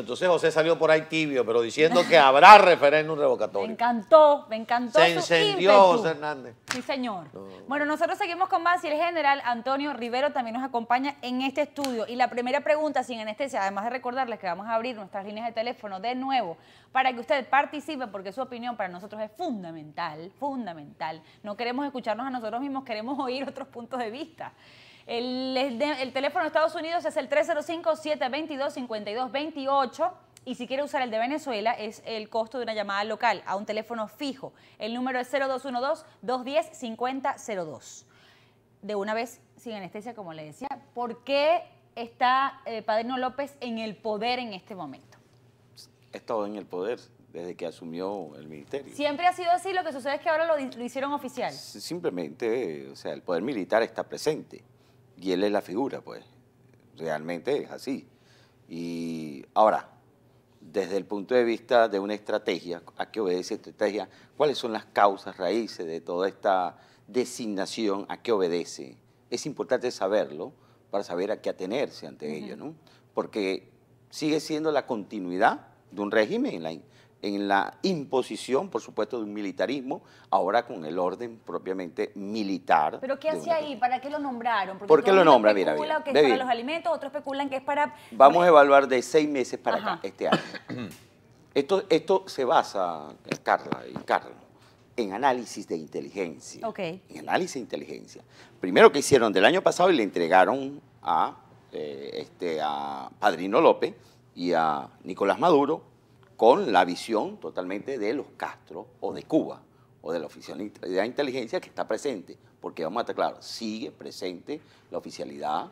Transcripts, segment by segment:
Entonces José salió por ahí tibio, pero diciendo que habrá referéndum revocatorio. Me encantó, me encantó. Se encendió José Hernández. Sí, señor. Bueno, nosotros seguimos con más y el general Antonio Rivero también nos acompaña en este estudio. Y la primera pregunta, sin anestesia, además de recordarles que vamos a abrir nuestras líneas de teléfono de nuevo para que usted participe, porque su opinión para nosotros es fundamental, fundamental. No queremos escucharnos a nosotros mismos, queremos oír otros puntos de vista. El, teléfono de Estados Unidos es el 305-722-5228. Y si quiere usar el de Venezuela, es el costo de una llamada local a un teléfono fijo. El número es 0212-210-5002. De una vez, sin anestesia, como le decía, ¿por qué está eh, Paderno López en el poder en este momento? Está estado en el poder desde que asumió el ministerio. ¿Siempre ha sido así? Lo que sucede es que ahora lo, lo hicieron oficial. Simplemente, o sea, el poder militar está presente y él es la figura, pues. Realmente es así. Y ahora, desde el punto de vista de una estrategia, ¿a qué obedece estrategia? ¿Cuáles son las causas raíces de toda esta designación? ¿A qué obedece? Es importante saberlo para saber a qué atenerse ante ello, ¿no? Porque sigue siendo la continuidad de un régimen, la, en la imposición, por supuesto, de un militarismo, ahora con el orden propiamente militar. ¿Pero qué hace ahí? ¿Para qué lo nombraron? Porque ¿Por qué lo nombra? Mira, mira. que es para los alimentos, otros especulan que es para... Vamos a evaluar de seis meses para acá, este año. esto, esto se basa, Carla y Carlos, en análisis de inteligencia. Ok. En análisis de inteligencia. Primero que hicieron del año pasado y le entregaron a, eh, este, a Padrino López y a Nicolás Maduro, con la visión totalmente de los Castro o de Cuba o de la oficialidad de inteligencia que está presente, porque vamos a estar claros, sigue presente la oficialidad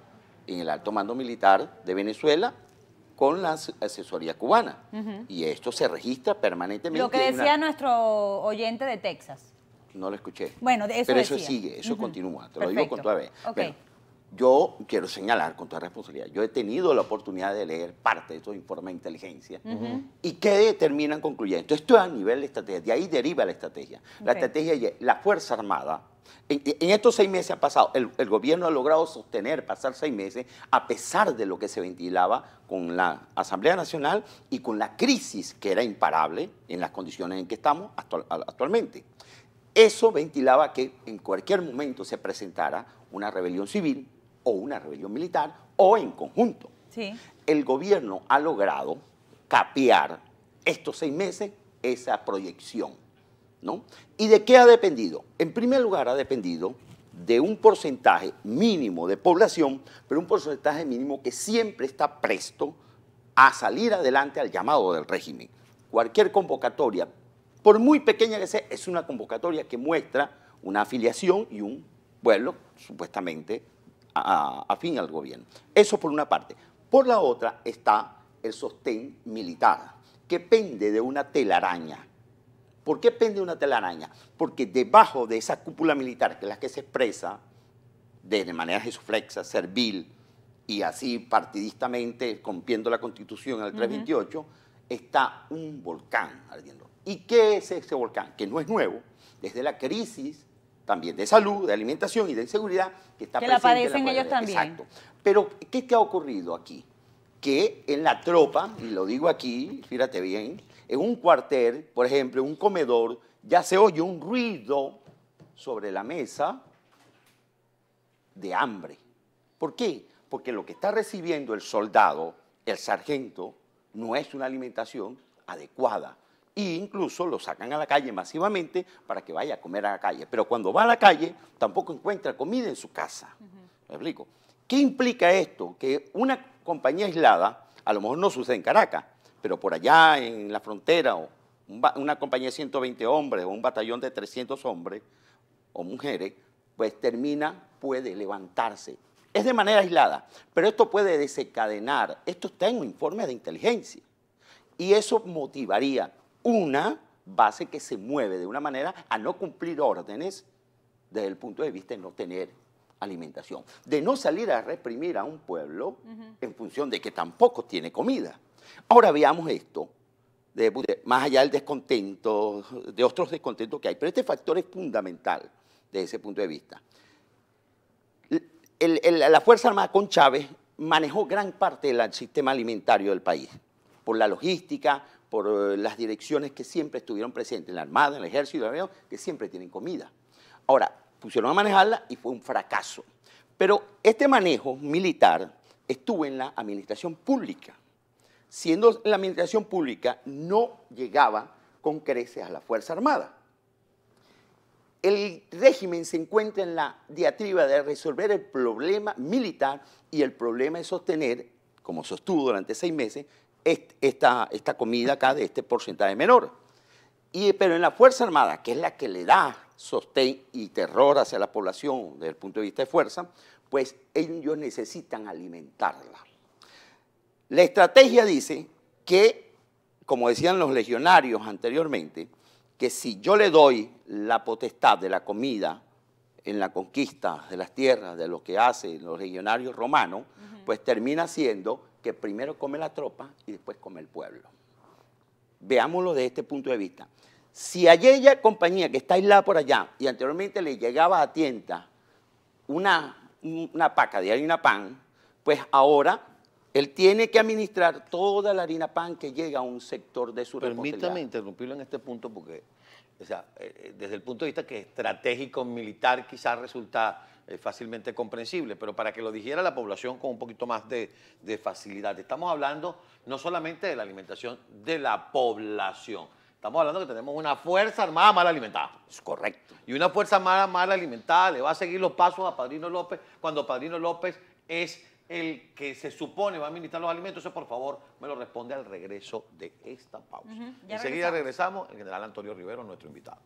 en el alto mando militar de Venezuela con la asesoría cubana. Y esto se registra permanentemente. Lo que decía nuestro oyente de Texas. No lo escuché. Bueno, eso Pero eso sigue, eso continúa, te lo digo con toda vez. Yo quiero señalar con toda responsabilidad, yo he tenido la oportunidad de leer parte de estos informes de inteligencia y que determinan concluyendo. Esto es a nivel de estrategia, de ahí deriva la estrategia. La estrategia es la Fuerza Armada, en, estos seis meses ha pasado, el, gobierno ha logrado sostener, pasar seis meses, a pesar de lo que se ventilaba con la Asamblea Nacional y con la crisis que era imparable en las condiciones en que estamos actualmente. Eso ventilaba que en cualquier momento se presentara una rebelión civil, o una rebelión militar o en conjunto. El gobierno ha logrado capear estos seis meses esa proyección. ¿no? ¿Y de qué ha dependido? En primer lugar, ha dependido de un porcentaje mínimo de población, pero un porcentaje mínimo que siempre está presto a salir adelante al llamado del régimen. Cualquier convocatoria, por muy pequeña que sea, es una convocatoria que muestra una afiliación y un pueblo supuestamente afín al gobierno. Eso por una parte. Por la otra está el sostén militar, que pende de una telaraña. ¿Por qué pende una telaraña? Porque debajo de esa cúpula militar, que es la que se expresa de manera jesuflexa, servil y así partidistamente cumpliendo la constitución al 328, está un volcán ardiendo. ¿Y qué es ese volcán? Que no es nuevo. Desde la crisis también de salud, de alimentación y de inseguridad. que está la padecen ellos también. Exacto. Pero, ¿qué, te ha ocurrido aquí? Que en la tropa, y lo digo aquí, fíjate bien, en un cuartel, por ejemplo, en un comedor, ya se oye un ruido sobre la mesa de hambre. ¿Por qué? Porque lo que está recibiendo el soldado, el sargento, no es una alimentación adecuada. Y e incluso lo sacan a la calle masivamente para que vaya a comer a la calle. Pero cuando va a la calle tampoco encuentra comida en su casa. explico? ¿Qué implica esto? Que una compañía aislada, a lo mejor no sucede en Caracas, pero por allá en la frontera, o una compañía de 120 hombres o un batallón de 300 hombres o mujeres, pues termina, puede levantarse. Es de manera aislada, pero esto puede desencadenar, esto está en un informe de inteligencia. Y eso motivaría una base que se mueve de una manera a no cumplir órdenes desde el punto de vista de no tener alimentación, de no salir a reprimir a un pueblo en función de que tampoco tiene comida. Ahora veamos esto, más allá del descontento, de otros descontentos que hay, pero este factor es fundamental desde ese punto de vista. la Fuerza Armada con Chávez manejó gran parte del sistema alimentario del país, por la logística, por eh, las direcciones que siempre estuvieron presentes, en la Armada, en el Ejército, en el avión, que siempre tienen comida. Ahora, pusieron a manejarla y fue un fracaso. Pero este manejo militar estuvo en la administración pública. Siendo la administración pública, no llegaba con creces a la Fuerza Armada. El régimen se encuentra en la diatriba de resolver el problema militar y el problema de sostener, como sostuvo durante seis meses, esta, esta comida acá de este porcentaje menor. Y, pero en la Fuerza Armada, que es la que le da sostén y terror hacia la población desde el punto de vista de fuerza, pues ellos necesitan alimentarla. La estrategia dice que, como decían los legionarios anteriormente, que si yo le doy la potestad de la comida en la conquista de las tierras, de lo que hacen los legionarios romanos, pues termina siendo que primero come la tropa y después come el pueblo. Veámoslo desde este punto de vista. Si a aquella compañía que está aislada por allá y anteriormente le llegaba a tienda una, una paca de harina pan, pues ahora él tiene que administrar toda la harina pan que llega a un sector de su Permítame interrumpirlo en este punto porque, eh, eh, desde el punto de vista que estratégico militar quizás resulta eh, fácilmente comprensible, pero para que lo dijera la población con un poquito más de, facilidad. Estamos hablando no solamente de la alimentación de la población, Estamos hablando que tenemos una fuerza armada mal alimentada. Es correcto. Y una fuerza armada mal alimentada le va a seguir los pasos a Padrino López cuando Padrino López es el que se supone va a administrar los alimentos. Eso, por favor, me lo responde al regreso de esta pausa. Enseguida regresamos. regresamos el general Antonio Rivero, nuestro invitado.